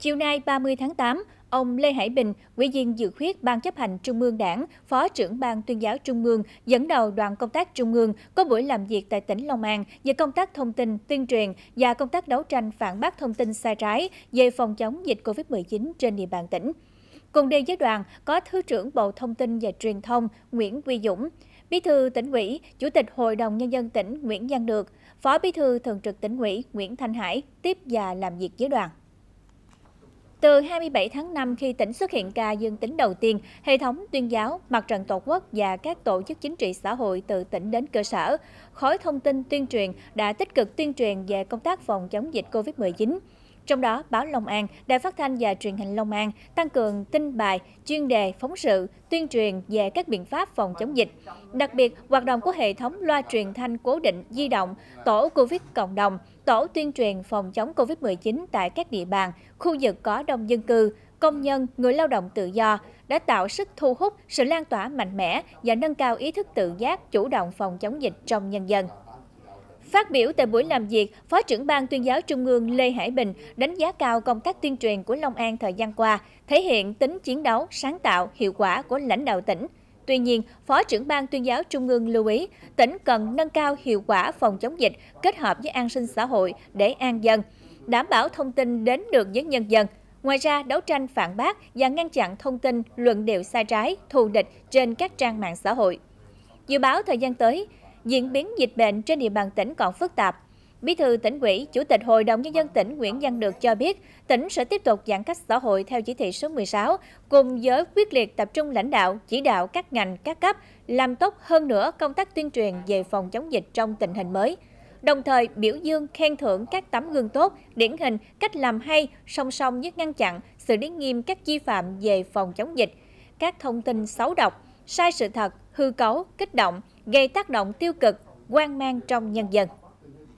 Chiều nay 30 tháng 8, ông Lê Hải Bình, Ủy viên dự khuyết Ban chấp hành Trung ương Đảng, Phó trưởng Ban tuyên giáo Trung ương, dẫn đầu đoàn công tác Trung ương có buổi làm việc tại tỉnh Long An về công tác thông tin, tuyên truyền và công tác đấu tranh phản bác thông tin sai trái về phòng chống dịch COVID-19 trên địa bàn tỉnh. Cùng đi với đoàn có Thứ trưởng Bộ Thông tin và Truyền thông Nguyễn Quy Dũng, Bí thư tỉnh ủy, Chủ tịch Hội đồng Nhân dân tỉnh Nguyễn Văn Được, Phó Bí thư Thường trực tỉnh ủy Nguyễn Thanh Hải tiếp và làm việc với đoàn. Từ 27 tháng 5 khi tỉnh xuất hiện ca dương tính đầu tiên, hệ thống tuyên giáo, mặt trận tổ quốc và các tổ chức chính trị xã hội từ tỉnh đến cơ sở, khối thông tin tuyên truyền đã tích cực tuyên truyền về công tác phòng chống dịch COVID-19. Trong đó, báo Long An, Đài Phát thanh và Truyền hình Long An tăng cường tin bài, chuyên đề, phóng sự, tuyên truyền về các biện pháp phòng chống dịch. Đặc biệt, hoạt động của hệ thống loa truyền thanh cố định di động, tổ COVID cộng đồng, tổ tuyên truyền phòng chống COVID-19 tại các địa bàn, khu vực có đông dân cư, công nhân, người lao động tự do đã tạo sức thu hút, sự lan tỏa mạnh mẽ và nâng cao ý thức tự giác chủ động phòng chống dịch trong nhân dân. Phát biểu tại buổi làm việc, Phó trưởng ban tuyên giáo Trung ương Lê Hải Bình đánh giá cao công tác tuyên truyền của Long An thời gian qua, thể hiện tính chiến đấu, sáng tạo, hiệu quả của lãnh đạo tỉnh. Tuy nhiên, Phó trưởng ban tuyên giáo Trung ương lưu ý, tỉnh cần nâng cao hiệu quả phòng chống dịch kết hợp với an sinh xã hội để an dân, đảm bảo thông tin đến được với nhân dân. Ngoài ra, đấu tranh phản bác và ngăn chặn thông tin, luận điệu sai trái, thù địch trên các trang mạng xã hội. Dự báo thời gian tới, diễn biến dịch bệnh trên địa bàn tỉnh còn phức tạp. Bí thư tỉnh ủy, Chủ tịch Hội đồng Nhân dân tỉnh Nguyễn Văn Được cho biết, tỉnh sẽ tiếp tục giãn cách xã hội theo chỉ thị số 16, cùng với quyết liệt tập trung lãnh đạo, chỉ đạo các ngành, các cấp, làm tốt hơn nữa công tác tuyên truyền về phòng chống dịch trong tình hình mới. Đồng thời, biểu dương khen thưởng các tấm gương tốt, điển hình, cách làm hay, song song với ngăn chặn, xử lý nghiêm các vi phạm về phòng chống dịch, các thông tin xấu độc, sai sự thật, hư cấu, kích động, gây tác động tiêu cực, quan mang trong nhân dân.